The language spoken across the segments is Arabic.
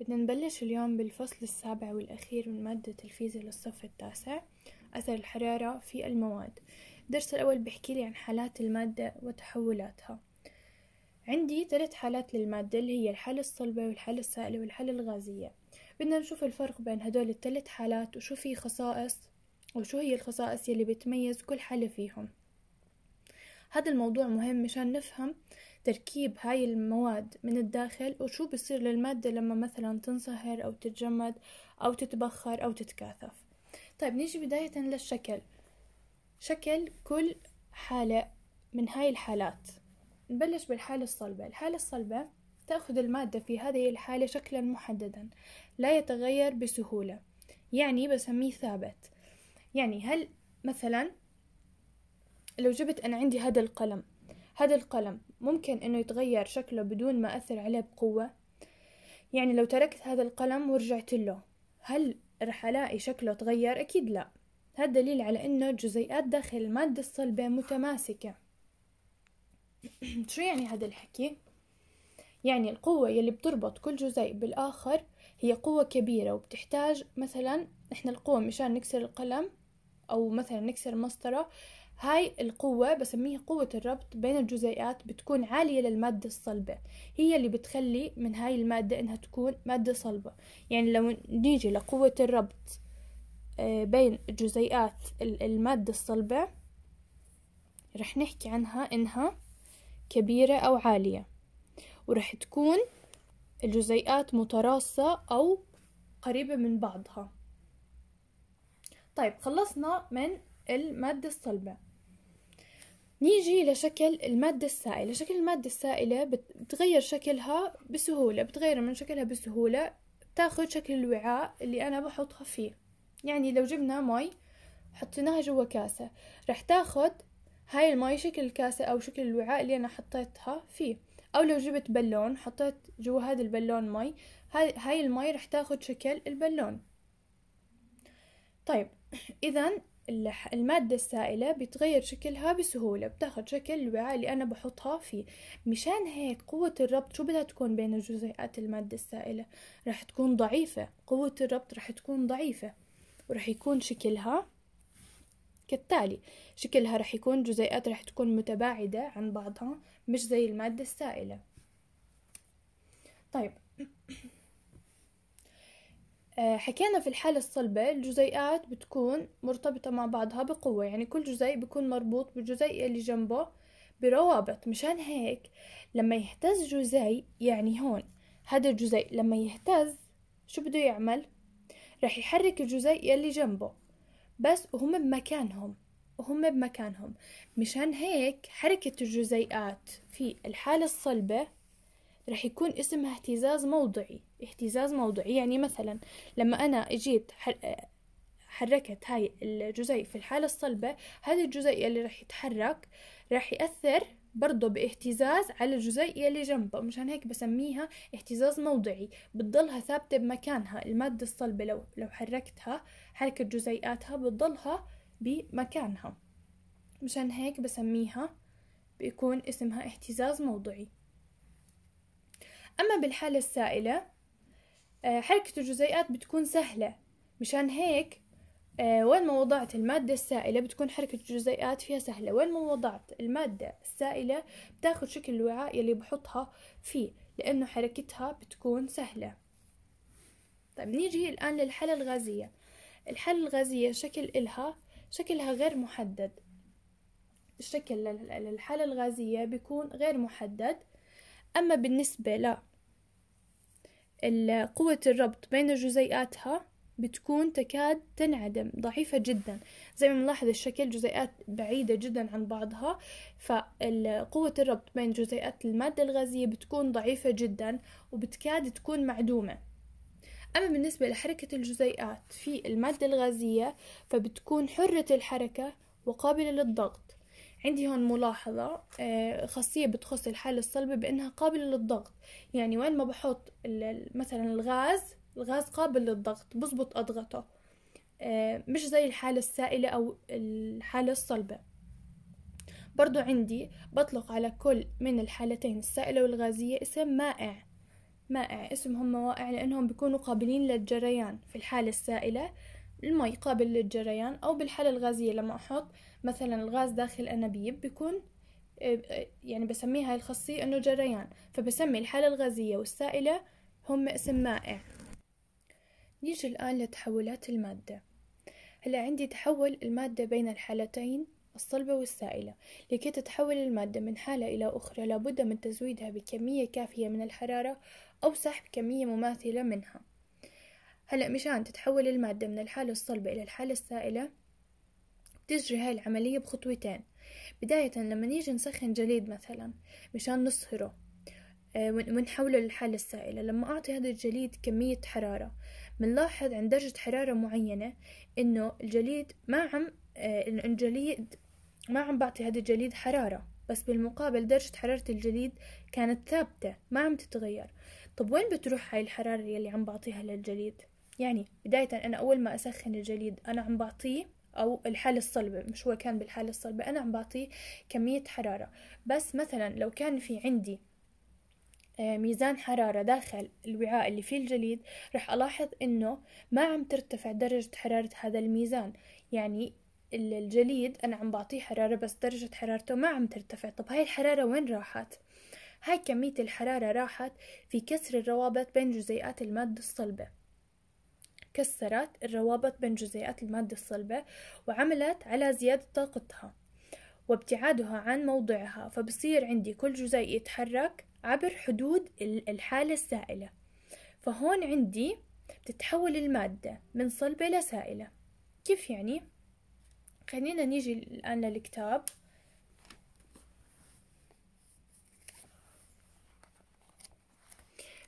بدنا نبلش اليوم بالفصل السابع والأخير من مادة الفيزياء للصف التاسع أثر الحرارة في المواد الدرس الأول بحكي لي عن حالات المادة وتحولاتها عندي ثلاث حالات للمادة اللي هي الحالة الصلبة والحالة السائلة والحالة الغازية بدنا نشوف الفرق بين هدول الثلاث حالات وشو في خصائص وشو هي الخصائص يلي بتميز كل حالة فيهم هذا الموضوع مهم مشان نفهم تركيب هاي المواد من الداخل وشو بصير للمادة لما مثلا تنصهر أو تتجمد أو تتبخر أو تتكاثف طيب نيجي بداية للشكل شكل كل حالة من هاي الحالات نبلش بالحالة الصلبة الحالة الصلبة تأخذ المادة في هذه الحالة شكلا محددا لا يتغير بسهولة يعني بسميه ثابت يعني هل مثلا لو جبت أنا عندي هذا القلم هذا القلم ممكن انه يتغير شكله بدون ما اثر عليه بقوة يعني لو تركت هذا القلم ورجعت له هل رح الاقي شكله تغير اكيد لا هذا دليل على انه جزيئات داخل المادة الصلبة متماسكة شو يعني هذا الحكي؟ يعني القوة يلي بتربط كل جزيء بالآخر هي قوة كبيرة وبتحتاج مثلا إحنا القوة مشان نكسر القلم أو مثلا نكسر مسطرة هاي القوة بسميها قوة الربط بين الجزيئات بتكون عالية للمادة الصلبة هي اللي بتخلي من هاي المادة إنها تكون مادة صلبة يعني لو نيجي لقوة الربط آه، بين جزيئات المادة الصلبة رح نحكي عنها إنها كبيرة أو عالية ورح تكون الجزيئات متراصة أو قريبة من بعضها طيب خلصنا من المادة الصلبة نيجي لشكل المادة السائلة شكل المادة السائلة بتغير شكلها بسهولة بتغير من شكلها بسهولة تاخد شكل الوعاء اللي أنا بحطها فيه يعني لو جبنا مي حطيناها جوا كاسة رح تاخد هاي المي شكل الكاسة أو شكل الوعاء اللي أنا حطيتها فيه أو لو جبت بالون حطيت جوا هذا البالون مي هاي المي رح تاخد شكل البالون طيب إذا المادة السائلة بتغير شكلها بسهولة بتاخد شكل الوعاء اللي أنا بحطها فيه مشان هيك قوة الربط شو بدها تكون بين جزيئات المادة السائلة رح تكون ضعيفة قوة الربط رح تكون ضعيفة ورح يكون شكلها كالتالي شكلها رح يكون جزيئات رح تكون متباعدة عن بعضها مش زي المادة السائلة طيب آه، حكينا في الحالة الصلبة الجزيئات بتكون مرتبطة مع بعضها بقوة يعني كل جزيء بيكون مربوط بالجزيء اللي جنبه بروابط مشان هيك لما يهتز جزيء يعني هون هذا الجزيء لما يهتز شو بده يعمل رح يحرك الجزيء اللي جنبه بس وهم بمكانهم وهم بمكانهم مشان هيك حركة الجزيئات في الحالة الصلبة رح يكون اسمها اهتزاز موضعي اهتزاز موضعي يعني مثلا لما أنا اجيت حركت هاي الجزيء في الحالة الصلبة هذا الجزيء اللي راح يتحرك راح يأثر برضه باهتزاز على الجزيء اللي جنبه مشان هيك بسميها اهتزاز موضعي بتضلها ثابتة بمكانها المادة الصلبة لو, لو حركتها حركة جزيئاتها بتضلها بمكانها مشان هيك بسميها بيكون اسمها اهتزاز موضعي أما بالحالة السائلة آه، حركة الجزيئات بتكون سهلة مشان هيك آه، وين ما وضعت المادة السائلة بتكون حركة الجزيئات فيها سهلة وين ما وضعت المادة السائلة بتاخد شكل الوعاء يلي بحطها فيه لأنه حركتها بتكون سهلة طيب نيجي الآن للحالة الغازية الحالة الغازية شكل إلها شكلها غير محدد الشكل للحالة الغازية بيكون غير محدد أما بالنسبة قوة الربط بين جزيئاتها بتكون تكاد تنعدم ضعيفة جدا زي ما نلاحظ الشكل جزيئات بعيدة جدا عن بعضها فقوة الربط بين جزيئات المادة الغازية بتكون ضعيفة جدا وبتكاد تكون معدومة أما بالنسبة لحركة الجزيئات في المادة الغازية فبتكون حرة الحركة وقابلة للضغط عندي هون ملاحظة آه، خاصية بتخص الحالة الصلبة بأنها قابلة للضغط يعني وين ما بحط مثلا الغاز الغاز قابل للضغط بزبط أضغطه آه، مش زي الحالة السائلة أو الحالة الصلبة برضو عندي بطلق على كل من الحالتين السائلة والغازية اسم مائع مائع اسمهم موائع لأنهم بيكونوا قابلين للجريان في الحالة السائلة المي قابل للجريان أو بالحالة الغازية لما أحط مثلا الغاز داخل أنابيب بيكون يعني بسميها هاي الخاصية إنه جريان فبسمي الحالة الغازية والسائلة هم اسم مائع نيجي الآن لتحولات المادة هلا عندي تحول المادة بين الحالتين الصلبة والسائلة لكي تتحول المادة من حالة إلى أخرى لابد من تزويدها بكمية كافية من الحرارة أو سحب كمية مماثلة منها هلأ مشان تتحول المادة من الحالة الصلبة إلى الحالة السائلة بتجري هاي العملية بخطوتين بداية لما نيجي نسخن جليد مثلا مشان نصهره آه، ونحوله للحالة السائلة لما أعطي هذا الجليد كمية حرارة بنلاحظ عند درجة حرارة معينة إنه الجليد ما عم الجليد آه، ما عم بعطي هذا الجليد حرارة بس بالمقابل درجة حرارة الجليد كانت ثابتة ما عم تتغير طب وين بتروح هاي الحرارة اللي عم بعطيها للجليد يعني بداية أنا أول ما أسخن الجليد أنا عم بعطيه أو الحالة الصلبة مش هو كان بالحالة الصلبة أنا عم بعطيه كمية حرارة بس مثلا لو كان في عندي آه، ميزان حرارة داخل الوعاء اللي فيه الجليد رح ألاحظ إنه ما عم ترتفع درجة حرارة هذا الميزان يعني الجليد أنا عم بعطيه حرارة بس درجة حرارته ما عم ترتفع طب هاي الحرارة وين راحت؟ هاي كمية الحرارة راحت في كسر الروابط بين جزيئات المادة الصلبة كسرت الروابط بين جزيئات المادة الصلبة وعملت على زيادة طاقتها وابتعادها عن موضعها فبصير عندي كل جزيء يتحرك عبر حدود الحالة السائلة فهون عندي بتتحول المادة من صلبة لسائلة كيف يعني؟ خلينا نيجي الآن للكتاب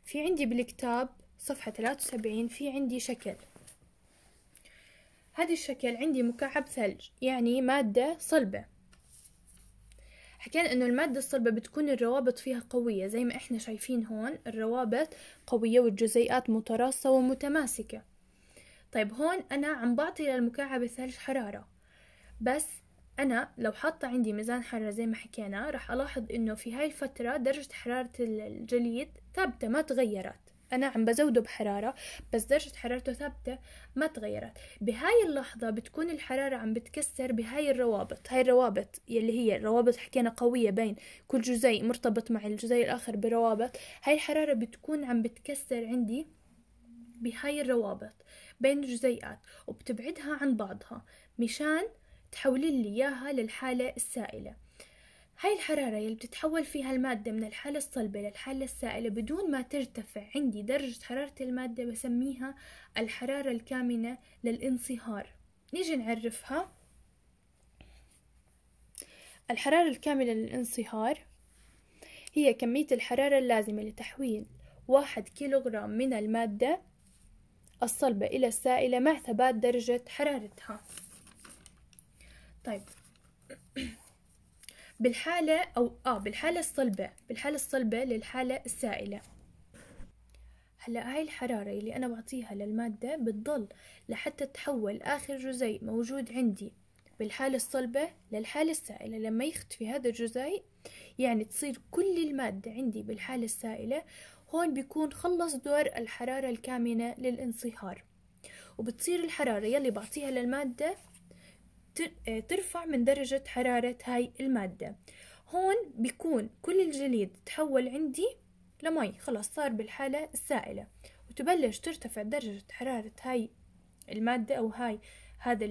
في عندي بالكتاب صفحة 73 في عندي شكل هذا الشكل عندي مكعب ثلج يعني مادة صلبة حكينا انه المادة الصلبة بتكون الروابط فيها قوية زي ما احنا شايفين هون الروابط قوية والجزيئات متراصة ومتماسكة طيب هون انا عم بعطي للمكعب الثلج حرارة بس انا لو حاطة عندي ميزان حرارة زي ما حكينا رح الاحظ انه في هاي الفترة درجة حرارة الجليد ثابتة ما تغيرت أنا عم بزوده بحرارة بس درجة حرارته ثابتة ما تغيرت بهاي اللحظة بتكون الحرارة عم بتكسر بهاي الروابط هاي الروابط يلي هي روابط حكينا قوية بين كل جزيء مرتبط مع الجزيء الآخر بروابط هاي الحرارة بتكون عم بتكسر عندي بهاي الروابط بين الجزيئات وبتبعدها عن بعضها مشان تحولي لي إياها للحالة السائلة هاي الحرارة اللي بتتحول فيها المادة من الحالة الصلبة للحالة السائلة بدون ما ترتفع عندي درجة حرارة المادة بسميها الحرارة الكامنة للانصهار نيجي نعرفها الحرارة الكاملة للانصهار هي كمية الحرارة اللازمة لتحويل واحد كيلوغرام من المادة الصلبة إلى السائلة مع ثبات درجة حرارتها طيب بالحالة أو آه بالحالة الصلبة بالحالة الصلبة للحالة السائلة هلا هاي الحرارة اللي أنا بعطيها للمادة بتضل لحتى تحول آخر جزيء موجود عندي بالحالة الصلبة للحالة السائلة لما يختفي هذا الجزيء يعني تصير كل المادة عندي بالحالة السائلة هون بيكون خلص دور الحرارة الكامنة للانصهار وبتصير الحرارة يلي بعطيها للمادة آه، ترفع من درجة حرارة هاي المادة هون بيكون كل الجليد تحول عندي لمي خلاص صار بالحالة السائلة وتبلش ترتفع درجة حرارة هاي المادة أو هاي هذا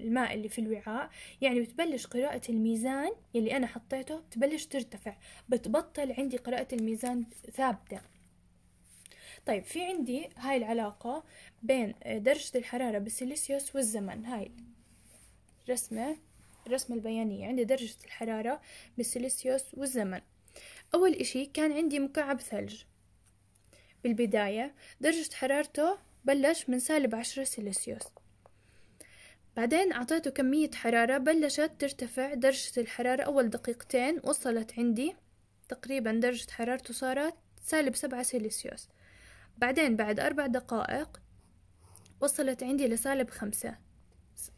الماء اللي في الوعاء يعني بتبلش قراءة الميزان يلي أنا حطيته بتبلش ترتفع بتبطل عندي قراءة الميزان ثابتة طيب في عندي هاي العلاقة بين آه، درجة الحرارة بالسيليسيوس والزمن هاي رسمة الرسمة البيانية عندي درجة الحرارة بالسيليسيوس والزمن أول إشي كان عندي مكعب ثلج بالبداية درجة حرارته بلش من سالب عشرة سيليسيوس بعدين أعطيته كمية حرارة بلشت ترتفع درجة الحرارة أول دقيقتين وصلت عندي تقريبا درجة حرارته صارت سالب سبعة سيليسيوس بعدين بعد أربع دقائق وصلت عندي لسالب خمسة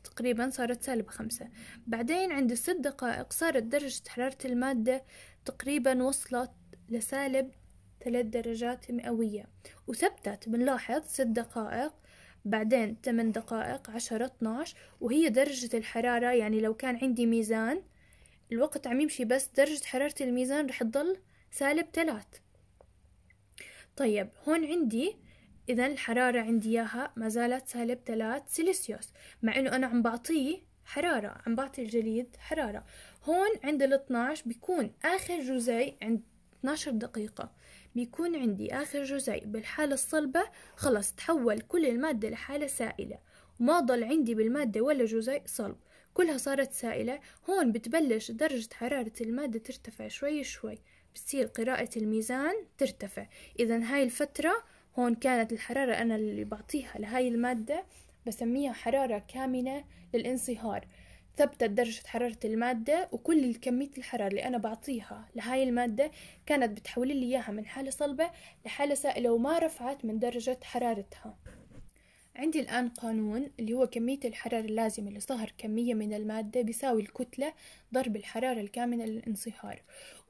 تقريبا صارت سالب خمسة بعدين عند الست دقائق صارت درجة حرارة المادة تقريبا وصلت لسالب ثلاث درجات مئوية وثبتت بنلاحظ ست دقائق بعدين ثمان دقائق عشرة اتناش وهي درجة الحرارة يعني لو كان عندي ميزان الوقت عم يمشي بس درجة حرارة الميزان رح تضل سالب ثلاث طيب هون عندي إذا الحرارة عندي إياها ما زالت سالب ثلاث سيليسيوس مع إنه أنا عم بعطيه حرارة عم بعطي الجليد حرارة هون عند ال 12 بيكون آخر جزيء عند 12 دقيقة بيكون عندي آخر جزيء بالحالة الصلبة خلص تحول كل المادة لحالة سائلة وما ضل عندي بالمادة ولا جزيء صلب كلها صارت سائلة هون بتبلش درجة حرارة المادة ترتفع شوي شوي بتصير قراءة الميزان ترتفع إذا هاي الفترة هون كانت الحرارة أنا اللي بعطيها لهاي المادة بسميها حرارة كامنة للانصهار ثبتت درجة حرارة المادة وكل كمية الحرارة اللي أنا بعطيها لهاي المادة كانت بتحول لي إياها من حالة صلبة لحالة سائلة وما رفعت من درجة حرارتها عندي الآن قانون اللي هو كمية الحرارة اللازمة لصهر كمية من المادة بيساوي الكتلة ضرب الحرارة الكامنة للانصهار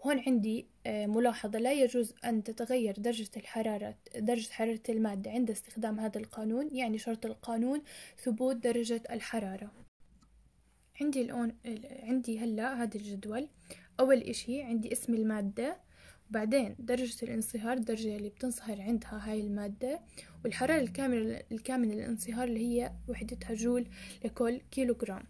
هون عندي آه، ملاحظة لا يجوز أن تتغير درجة الحرارة درجة حرارة المادة عند استخدام هذا القانون يعني شرط القانون ثبوت درجة الحرارة عندي الآن عندي هلا هذا الجدول أول إشي عندي اسم المادة بعدين درجة الانصهار الدرجة اللي بتنصهر عندها هاي المادة والحرارة الكاملة الكاملة للانصهار اللي هي وحدتها جول لكل كيلوغرام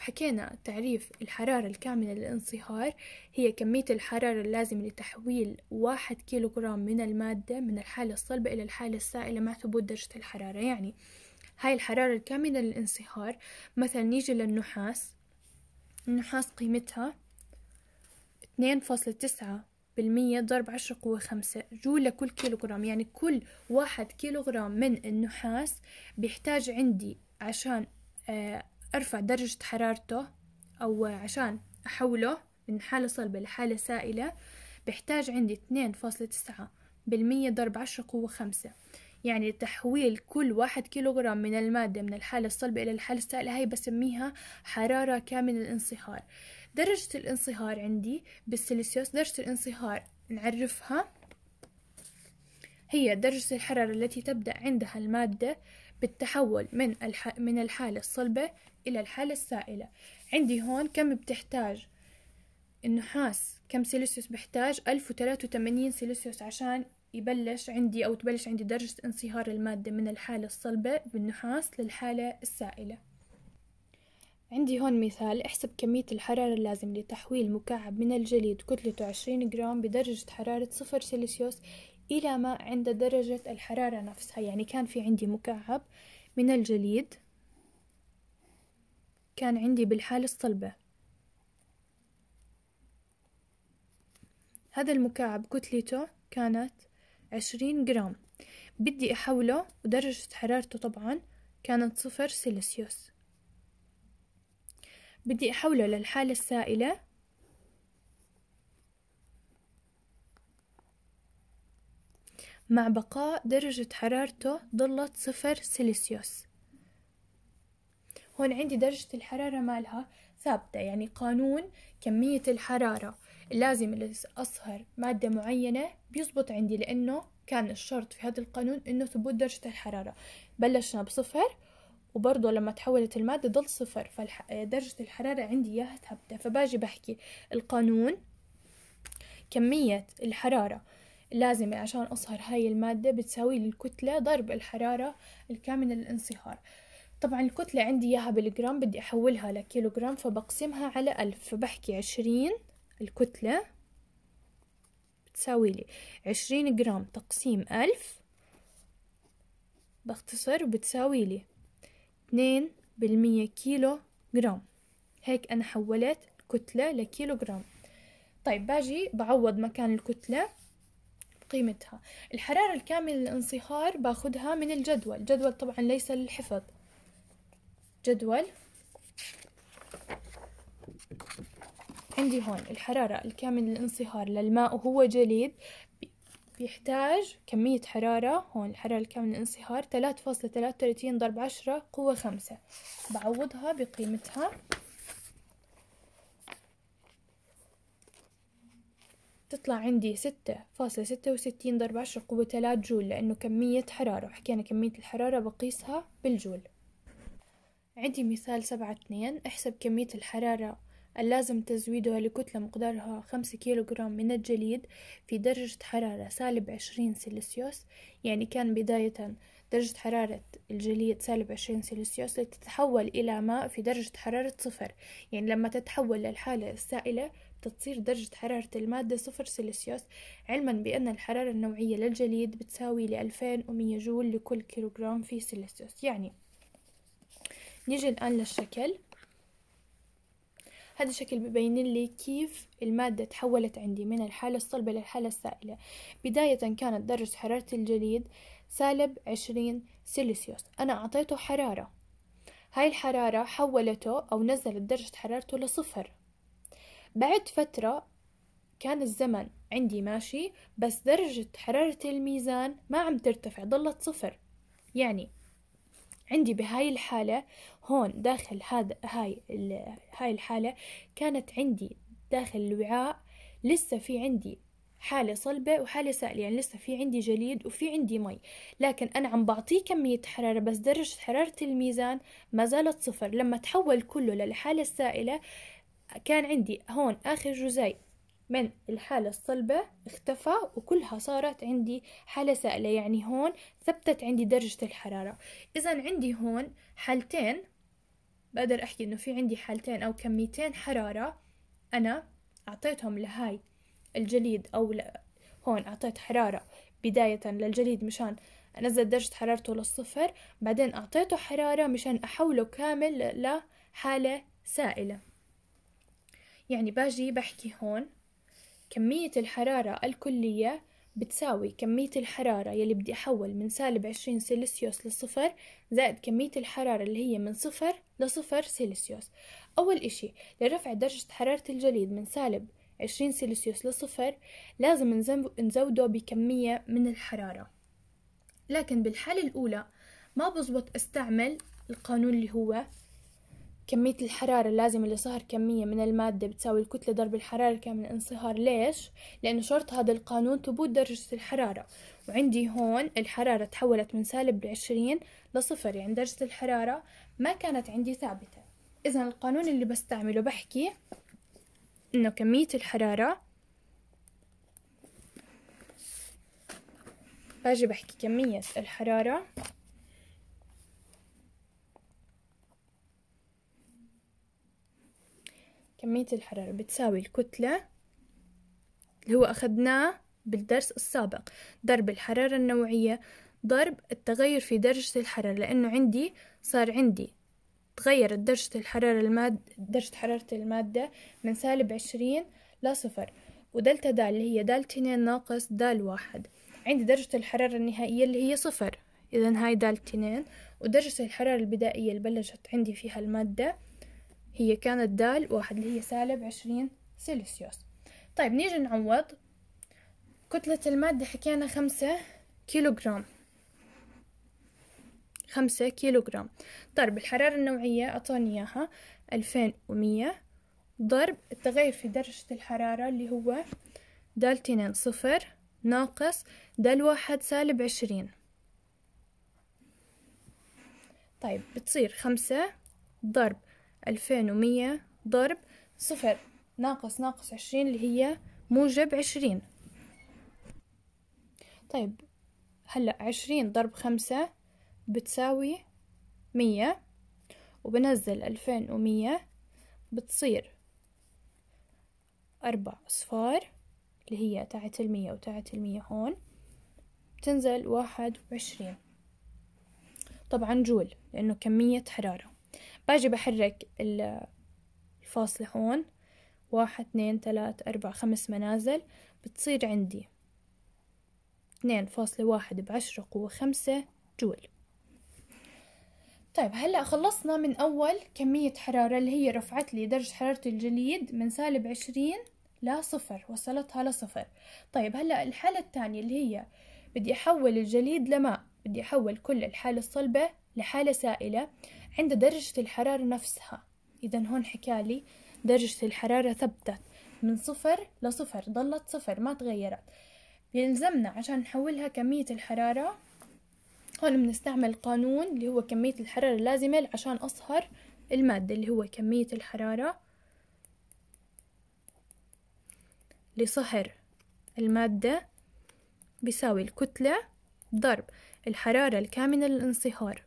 وحكينا تعريف الحرارة الكاملة للانصهار هي كمية الحرارة اللازمة لتحويل واحد كيلوغرام من المادة من الحالة الصلبة إلى الحالة السائلة مع ثبوت درجة الحرارة يعني هاي الحرارة الكاملة للانصهار مثلا نيجي للنحاس النحاس قيمتها اثنين فاصلة تسعة بالمية ضرب عشرة قوة خمسة جول لكل كيلوغرام يعني كل واحد كيلوغرام من النحاس بيحتاج عندي عشان آه، أرفع درجة حرارته أو عشان أحوله من حالة صلبة لحالة سائلة بحتاج عندي اتنين فاصلة تسعة بالمية ضرب عشرة قوة خمسة يعني تحويل كل واحد كيلوغرام من المادة من الحالة الصلبة إلى الحالة السائلة هاي بسميها حرارة كامل الانصهار درجة الانصهار عندي بالسلسيوس درجة الانصهار نعرفها هي درجة الحرارة التي تبدأ عندها المادة بالتحول من من الحالة الصلبة إلى الحالة السائلة عندي هون كم بتحتاج النحاس كم سيلسيوس بحتاج ألف وتلاتة وثمانين سيليسيوس عشان يبلش عندي أو تبلش عندي درجة انصهار المادة من الحالة الصلبة بالنحاس للحالة السائلة عندي هون مثال احسب كمية الحرارة اللازم لتحويل مكعب من الجليد كتلته عشرين جرام بدرجة حرارة صفر سيلسيوس إلى ما عند درجة الحرارة نفسها يعني كان في عندي مكعب من الجليد كان عندي بالحالة الصلبة هذا المكعب كتلته كانت عشرين جرام بدي أحوله ودرجة حرارته طبعا كانت صفر سيلسيوس بدي أحوله للحالة السائلة مع بقاء درجة حرارته ظلت صفر سيلسيوس هون عندي درجة الحرارة مالها ثابتة يعني قانون كمية الحرارة لازم اللي أصهر مادة معينة بيزبط عندي لأنه كان الشرط في هذا القانون إنه ثبوت درجة الحرارة بلشنا بصفر وبرضه لما تحولت المادة ضل صفر فدرجة الحرارة عندي إياها ثابتة فباجي بحكي القانون كمية الحرارة لازمة عشان أصهر هاي المادة بتساوي للكتلة ضرب الحرارة الكامنة للانصهار طبعا الكتلة عندي إياها بالجرام بدي أحولها لكيلوغرام فبقسمها على ألف فبحكي عشرين الكتلة بتساوي لي عشرين جرام تقسيم ألف بختصر بتساوي لي اثنين بالمية كيلو جرام هيك أنا حولت كتلة لكيلو جرام طيب باجي بعوض مكان الكتلة بقيمتها الحرارة الكاملة للانصهار باخدها من الجدول الجدول طبعا ليس للحفظ جدول عندي هون الحرارة الكامل للانصهار للماء وهو جليد بيحتاج كمية حرارة هون الحرارة الكامل للانصهار تلات فاصلة تلاتة وتلاتين ضرب عشرة قوة خمسة بعوضها بقيمتها تطلع عندي ستة فاصلة ستة وستين ضرب عشرة قوة تلات جول لأنه كمية حرارة حكينا كمية الحرارة بقيسها بالجول عندي مثال سبعة اثنين احسب كمية الحرارة اللازم تزويدها لكتلة مقدارها خمسة كيلوغرام من الجليد في درجة حرارة سالب عشرين سلسيوس يعني كان بداية درجة حرارة الجليد سالب عشرين سلسيوس لتتحول إلى ماء في درجة حرارة صفر يعني لما تتحول للحالة السائلة تصير درجة حرارة المادة صفر سلسيوس علما بأن الحرارة النوعية للجليد بتساوي لألفين ومية جول لكل كيلوغرام في سلسيوس يعني نيجي الآن للشكل هذا الشكل ببين لي كيف المادة تحولت عندي من الحالة الصلبة للحالة السائلة بداية كانت درجة حرارة الجليد سالب عشرين سيلسيوس أنا أعطيته حرارة هاي الحرارة حولته أو نزلت درجة حرارته لصفر بعد فترة كان الزمن عندي ماشي بس درجة حرارة الميزان ما عم ترتفع ضلت صفر يعني عندي بهاي الحالة هون داخل هذا هاي هاي الحالة كانت عندي داخل الوعاء لسه في عندي حالة صلبة وحالة سائلة يعني لسه في عندي جليد وفي عندي مي لكن أنا عم بعطيه كمية حرارة بس درجة حرارة الميزان ما زالت صفر لما تحول كله للحالة السائلة كان عندي هون آخر جزيء من الحالة الصلبة اختفى وكلها صارت عندي حالة سائلة يعني هون ثبتت عندي درجة الحرارة إذا عندي هون حالتين بقدر أحكي إنه في عندي حالتين أو كميتين حرارة أنا أعطيتهم لهاي الجليد أو ل... هون أعطيت حرارة بداية للجليد مشان أنزل درجة حرارته للصفر بعدين أعطيته حرارة مشان أحوله كامل لحالة سائلة يعني باجي بحكي هون كمية الحرارة الكلية بتساوي كمية الحرارة يلي بدي أحول من سالب عشرين سيلسيوس لصفر زائد كمية الحرارة اللي هي من صفر لصفر سيلسيوس أول إشي لرفع درجة حرارة الجليد من سالب عشرين سيلسيوس لصفر لازم نزوده بكمية من الحرارة لكن بالحالة الأولى ما بزبط استعمل القانون اللي هو كمية الحرارة اللازمة لصهر كمية من المادة بتساوي الكتلة ضرب الحرارة كامل الانصهار ليش؟ لأنه شرط هذا القانون ثبوت درجة الحرارة وعندي هون الحرارة تحولت من سالب عشرين لصفر يعني درجة الحرارة ما كانت عندي ثابتة إذا القانون اللي بستعمله بحكي إنه كمية الحرارة باجي بحكي كمية الحرارة كمية الحرارة بتساوي الكتلة اللي هو أخذناه بالدرس السابق ضرب الحرارة النوعية ضرب التغير في درجة الحرارة لأنه عندي صار عندي تغيرت درجة الحرارة المادة درجة حرارة المادة من سالب عشرين لصفر ودلتا د اللي هي دال اتنين ناقص دال واحد عندي درجة الحرارة النهائية اللي هي صفر إذا هاي دال اتنين ودرجة الحرارة البدائية اللي بلشت عندي فيها المادة هي كانت دال واحد اللي هي سالب عشرين سيلسيوس طيب نيجي نعوض كتلة المادة حكينا خمسة كيلوغرام خمسة كيلوغرام ضرب طيب، الحرارة النوعية أعطاني إياها ألفين ومية ضرب التغير في درجة الحرارة اللي هو تنين صفر ناقص دال واحد سالب عشرين طيب بتصير خمسة ضرب ألفين ومية ضرب صفر ناقص ناقص عشرين اللي هي موجب عشرين طيب هلأ عشرين ضرب خمسة بتساوي مية وبنزل ألفين ومية بتصير أربع أصفار اللي هي تحت المية وتحت المية هون بتنزل واحد وعشرين طبعا جول لأنه كمية حرارة باجي بحرك الفاصلة هون واحد اثنين ثلاث أربع خمس منازل بتصير عندي اثنين فاصلة واحد بعشرة قوة خمسة جول طيب هلأ خلصنا من أول كمية حرارة اللي هي رفعت لي درجة حرارة الجليد من سالب عشرين لصفر وصلتها لصفر طيب هلأ الحالة الثانية اللي هي بدي أحول الجليد لماء بدي أحول كل الحالة الصلبة لحالة سائلة عند درجة الحرارة نفسها إذا هون حكالي درجة الحرارة ثبتت من صفر لصفر ضلت صفر ما تغيرت يلزمنا عشان نحولها كمية الحرارة هون بنستعمل قانون اللي هو كمية الحرارة اللازمة عشان أصهر المادة اللي هو كمية الحرارة لصهر المادة بيساوي الكتلة ضرب الحرارة الكامنة للانصهار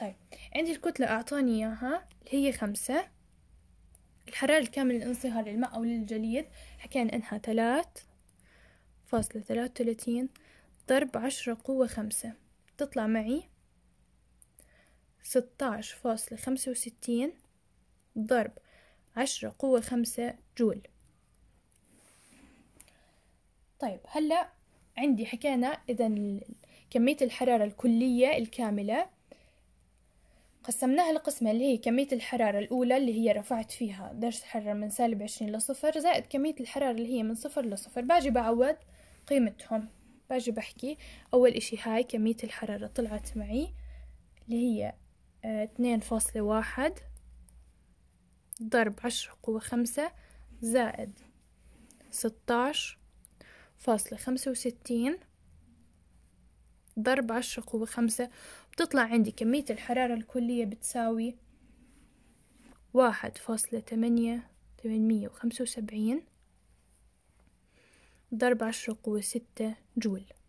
طيب عندي الكتلة أعطاني إياها اللي هي خمسة الحرارة الكاملة للانصهار للماء أو للجليد حكينا إنها تلات فاصلة تلاتة وتلاتين ضرب عشرة قوة خمسة تطلع معي ستاعش فاصلة خمسة وستين ضرب عشرة قوة خمسة جول طيب هلأ عندي حكينا إذا كمية الحرارة الكلية الكاملة قسمناها لقسمة اللي هي كمية الحرارة الأولى اللي هي رفعت فيها درجة الحرارة من سالب عشرين لصفر زائد كمية الحرارة اللي هي من صفر لصفر باجي بعوض قيمتهم باجي بحكي أول إشي هاي كمية الحرارة طلعت معي اللي هي اتنين آه، فاصلة واحد ضرب عشرة قوة خمسة زائد ستاش فاصلة خمسة وستين ضرب عشرة قوة خمسة تطلع عندي كمية الحرارة الكلية بتساوي واحد فاصلة تمانية تمنمية وخمسة وسبعين ضرب عشرة قوة ستة جول